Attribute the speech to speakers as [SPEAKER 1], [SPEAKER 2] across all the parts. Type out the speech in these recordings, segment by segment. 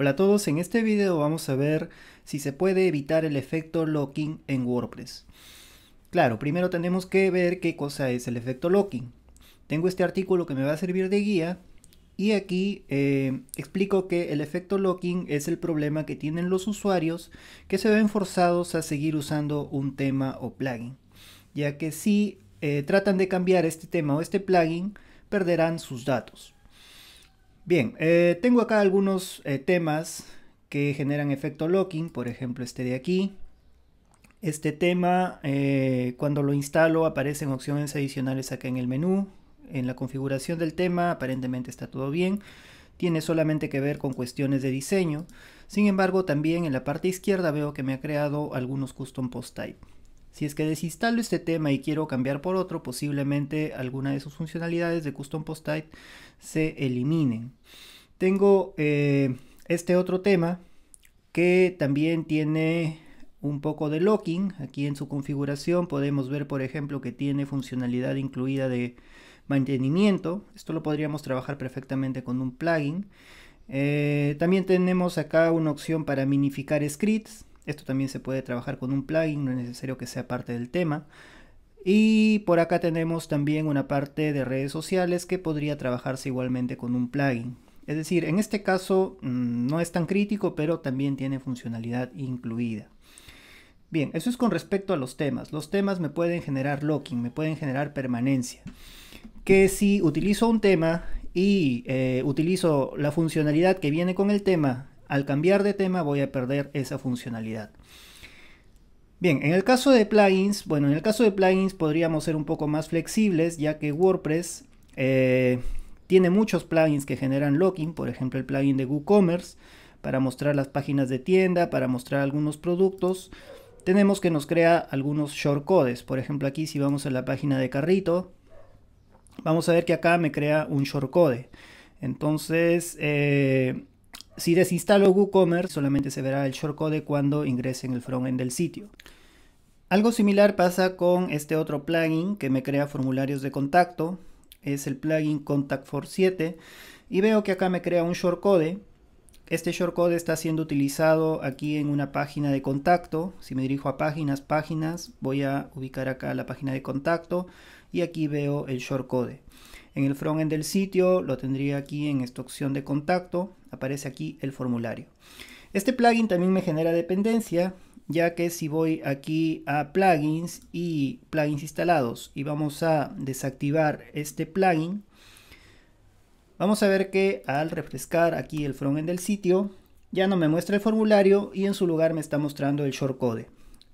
[SPEAKER 1] Hola a todos, en este video vamos a ver si se puede evitar el efecto locking en WordPress. Claro, primero tenemos que ver qué cosa es el efecto locking. Tengo este artículo que me va a servir de guía y aquí eh, explico que el efecto locking es el problema que tienen los usuarios que se ven forzados a seguir usando un tema o plugin, ya que si eh, tratan de cambiar este tema o este plugin, perderán sus datos. Bien, eh, tengo acá algunos eh, temas que generan efecto locking, por ejemplo este de aquí. Este tema, eh, cuando lo instalo, aparecen opciones adicionales acá en el menú. En la configuración del tema, aparentemente está todo bien. Tiene solamente que ver con cuestiones de diseño. Sin embargo, también en la parte izquierda veo que me ha creado algunos custom post type. Si es que desinstalo este tema y quiero cambiar por otro, posiblemente alguna de sus funcionalidades de Custom Post Type se eliminen. Tengo eh, este otro tema que también tiene un poco de locking. Aquí en su configuración podemos ver, por ejemplo, que tiene funcionalidad incluida de mantenimiento. Esto lo podríamos trabajar perfectamente con un plugin. Eh, también tenemos acá una opción para minificar scripts. Esto también se puede trabajar con un plugin, no es necesario que sea parte del tema. Y por acá tenemos también una parte de redes sociales que podría trabajarse igualmente con un plugin. Es decir, en este caso mm, no es tan crítico, pero también tiene funcionalidad incluida. Bien, eso es con respecto a los temas. Los temas me pueden generar locking, me pueden generar permanencia. Que si utilizo un tema y eh, utilizo la funcionalidad que viene con el tema al cambiar de tema voy a perder esa funcionalidad. Bien, en el caso de plugins, bueno, en el caso de plugins podríamos ser un poco más flexibles, ya que WordPress eh, tiene muchos plugins que generan locking, por ejemplo el plugin de WooCommerce, para mostrar las páginas de tienda, para mostrar algunos productos. Tenemos que nos crea algunos shortcodes, por ejemplo aquí si vamos a la página de carrito, vamos a ver que acá me crea un shortcode. Entonces, eh, si desinstalo WooCommerce, solamente se verá el shortcode cuando ingrese en el frontend del sitio. Algo similar pasa con este otro plugin que me crea formularios de contacto. Es el plugin Contact 7 y veo que acá me crea un shortcode. Este shortcode está siendo utilizado aquí en una página de contacto. Si me dirijo a páginas, páginas, voy a ubicar acá la página de contacto y aquí veo el shortcode. En el frontend del sitio lo tendría aquí en esta opción de contacto aparece aquí el formulario. Este plugin también me genera dependencia, ya que si voy aquí a plugins y plugins instalados y vamos a desactivar este plugin, vamos a ver que al refrescar aquí el frontend del sitio, ya no me muestra el formulario y en su lugar me está mostrando el shortcode.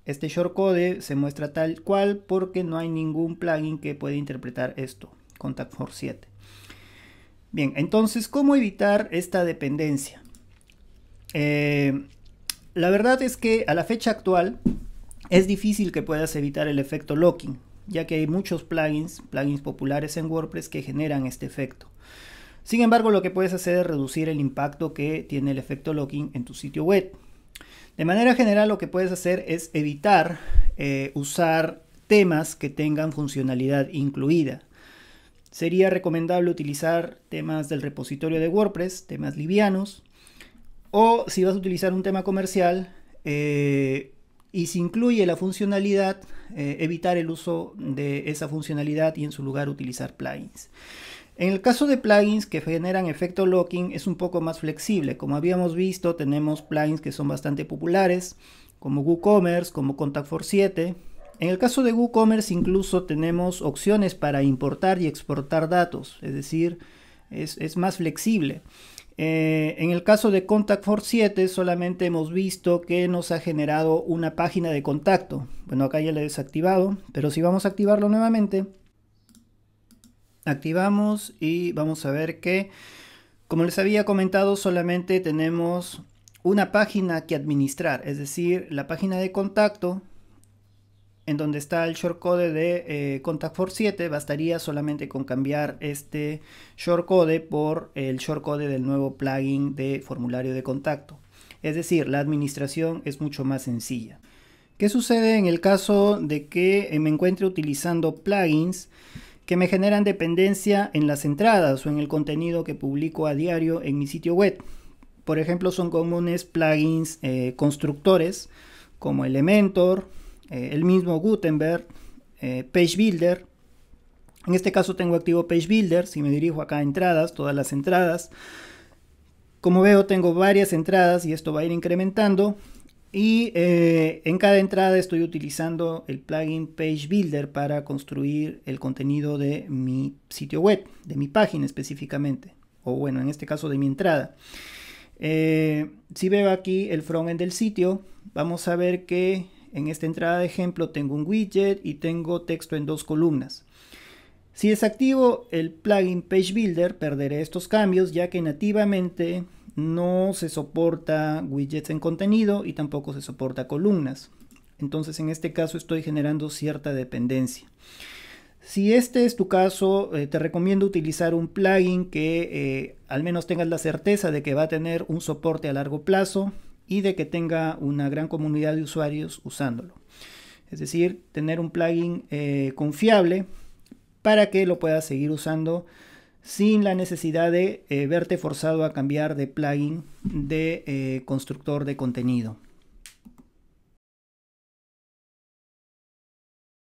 [SPEAKER 1] Este shortcode se muestra tal cual porque no hay ningún plugin que pueda interpretar esto, Contact Force 7. Bien, entonces, ¿cómo evitar esta dependencia? Eh, la verdad es que a la fecha actual es difícil que puedas evitar el efecto locking, ya que hay muchos plugins, plugins populares en WordPress que generan este efecto. Sin embargo, lo que puedes hacer es reducir el impacto que tiene el efecto locking en tu sitio web. De manera general, lo que puedes hacer es evitar eh, usar temas que tengan funcionalidad incluida sería recomendable utilizar temas del repositorio de WordPress, temas livianos, o si vas a utilizar un tema comercial eh, y si incluye la funcionalidad, eh, evitar el uso de esa funcionalidad y en su lugar utilizar plugins. En el caso de plugins que generan efecto locking es un poco más flexible. Como habíamos visto, tenemos plugins que son bastante populares, como WooCommerce, como Contact for 7, en el caso de WooCommerce incluso tenemos opciones para importar y exportar datos, es decir, es, más flexible. Eh, en el caso de Contact Force 7 solamente hemos visto que nos ha generado una página de contacto. Bueno, acá ya la he desactivado, pero si vamos a activarlo nuevamente, activamos y vamos a ver que, como les había comentado, solamente tenemos una página que administrar, es decir, la página de contacto en donde está el shortcode de eh, Contact for 7, bastaría solamente con cambiar este shortcode por el shortcode del nuevo plugin de formulario de contacto. Es decir, la administración es mucho más sencilla. ¿Qué sucede en el caso de que eh, me encuentre utilizando plugins que me generan dependencia en las entradas o en el contenido que publico a diario en mi sitio web? Por ejemplo, son comunes plugins eh, constructores como Elementor, eh, el mismo Gutenberg, eh, Page Builder. En este caso tengo activo Page Builder, si me dirijo acá a entradas, todas las entradas. Como veo tengo varias entradas y esto va a ir incrementando. Y eh, en cada entrada estoy utilizando el plugin Page Builder para construir el contenido de mi sitio web, de mi página específicamente, o bueno, en este caso de mi entrada. si veo aquí el frontend del sitio, vamos a ver que en esta entrada de ejemplo tengo un widget y tengo texto en dos columnas. Si desactivo el plugin Page Builder, perderé estos cambios ya que nativamente no se soporta widgets en contenido y tampoco se soporta columnas. Entonces en este caso estoy generando cierta dependencia. Si este es tu caso, eh, te recomiendo utilizar un plugin que eh, al menos tengas la certeza de que va a tener un soporte a largo plazo, y de que tenga una gran comunidad de usuarios usándolo. Es decir, tener un plugin eh, confiable para que lo puedas seguir usando sin la necesidad de eh, verte forzado a cambiar de plugin de eh, constructor de contenido.